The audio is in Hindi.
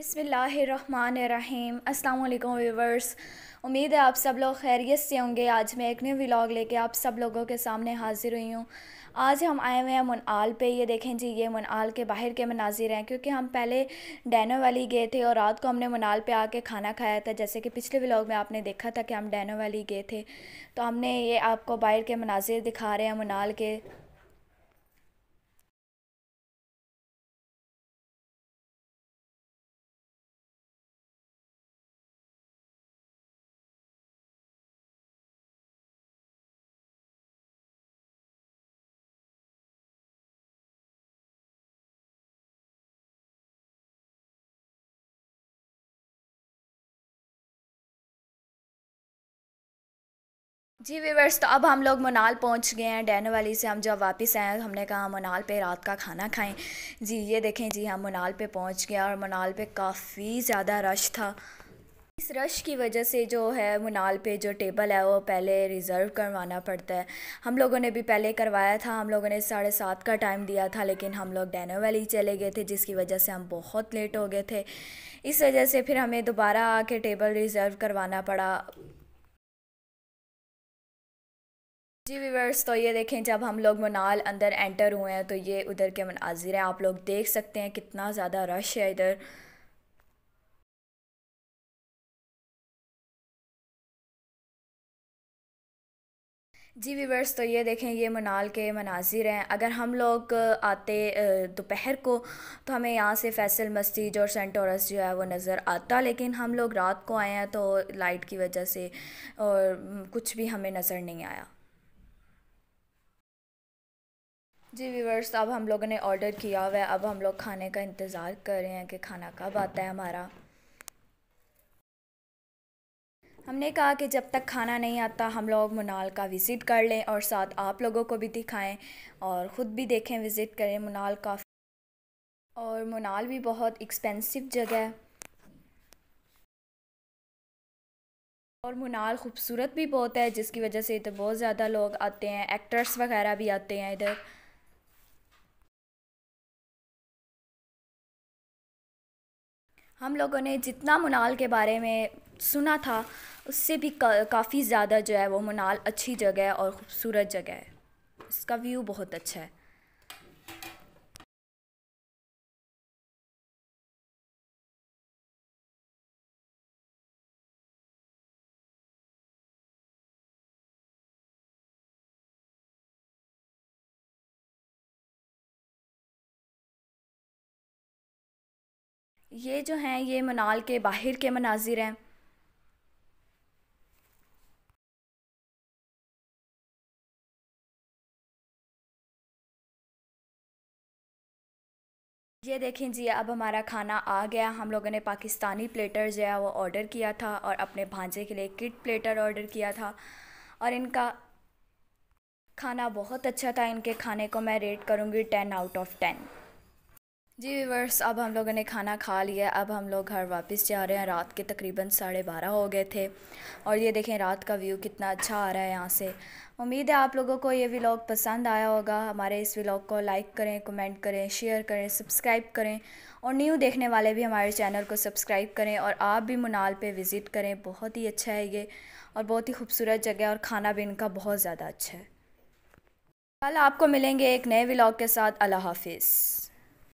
बसमीम् व्यूवर्स उम्मीद है आप सब लोग खैरियत से होंगे आज मैं एक नए व्लॉग लेके आप सब लोगों के सामने हाज़िर हुई हूँ आज हम आए हुए हैं मुनाल पे ये देखें जी ये मुनाल के बाहर के मनाजिर हैं क्योंकि हम पहले डैनो वैली गए थे और रात को हमने मुनाल पे आके खाना खाया था जैसे कि पिछले व्लॉग में आपने देखा था कि हम डैनो वैली गए थे तो हमने ये आपको बाहर के मनाजिर दिखा रहे हैं मुनाल के जी वीवर्स तो अब हम लोग मनाल पहुंच गए हैं डैनो वैली से हम जब वापस आए हमने कहा मनाल पे रात का खाना खाएं जी ये देखें जी हम मनाल पे पहुंच गए और मनाल पे काफ़ी ज़्यादा रश था इस रश की वजह से जो है मनाल पे जो टेबल है वो पहले रिज़र्व करवाना पड़ता है हम लोगों ने भी पहले करवाया था हम लोगों ने साढ़े सात का टाइम दिया था लेकिन हम लोग डैनो वैली चले गए थे जिसकी वजह से हम बहुत लेट हो गए थे इस वजह से फिर हमें दोबारा आके टेबल रिज़र्व करवाना पड़ा जी वीवर्स तो ये देखें जब हम लोग मनाल अंदर एंटर हुए हैं तो ये उधर के मनाजिर हैं आप लोग देख सकते हैं कितना ज़्यादा रश है इधर जी वीवर्स तो ये देखें ये मनाल के मनाजिर हैं अगर हम लोग आते दोपहर को तो हमें यहाँ से फैसल मस्जिद और सेंट जो है वो नज़र आता लेकिन हम लोग रात को आए हैं तो लाइट की वजह से और कुछ भी हमें नज़र नहीं आया जी व्यूवर्स अब हम लोगों ने ऑर्डर किया हुआ है अब हम लोग खाने का इंतज़ार कर रहे हैं कि खाना कब आता है हमारा हमने कहा कि जब तक खाना नहीं आता हम लोग मुनाल का विज़िट कर लें और साथ आप लोगों को भी दिखाएं और ख़ुद भी देखें विज़िट करें मुनाल का और मुनाल भी बहुत एक्सपेंसिव जगह है और मुनाल खूबसूरत भी बहुत है जिसकी वजह से इधर बहुत ज़्यादा लोग आते हैं एक्टर्स वगैरह भी आते हैं इधर हम लोगों ने जितना मुनाल के बारे में सुना था उससे भी का, काफ़ी ज़्यादा जो है वो मुनाल अच्छी जगह है और ख़ूबसूरत जगह है इसका व्यू बहुत अच्छा है ये जो हैं ये मनाल के बाहर के मनाजिर हैं ये देखें जी अब हमारा खाना आ गया हम लोगों ने पाकिस्तानी प्लेटर जो है वो ऑर्डर किया था और अपने भांजे के लिए किट प्लेटर ऑर्डर किया था और इनका खाना बहुत अच्छा था इनके खाने को मैं रेट करूँगी टेन आउट ऑफ टेन जी वीवर्स अब हम लोगों ने खाना खा लिया अब हम लोग घर वापस जा रहे हैं रात के तकरीबन साढ़े बारह हो गए थे और ये देखें रात का व्यू कितना अच्छा आ रहा है यहाँ से उम्मीद है आप लोगों को ये व्लॉग पसंद आया होगा हमारे इस व्लॉग को लाइक करें कमेंट करें शेयर करें सब्सक्राइब करें और न्यू देखने वाले भी हमारे चैनल को सब्सक्राइब करें और आप भी मुनाल पर विज़िट करें बहुत ही अच्छा है ये और बहुत ही खूबसूरत जगह और खाना भी इनका बहुत ज़्यादा अच्छा है कल आपको मिलेंगे एक नए व्लॉग के साथ अल्लाह हाफिज़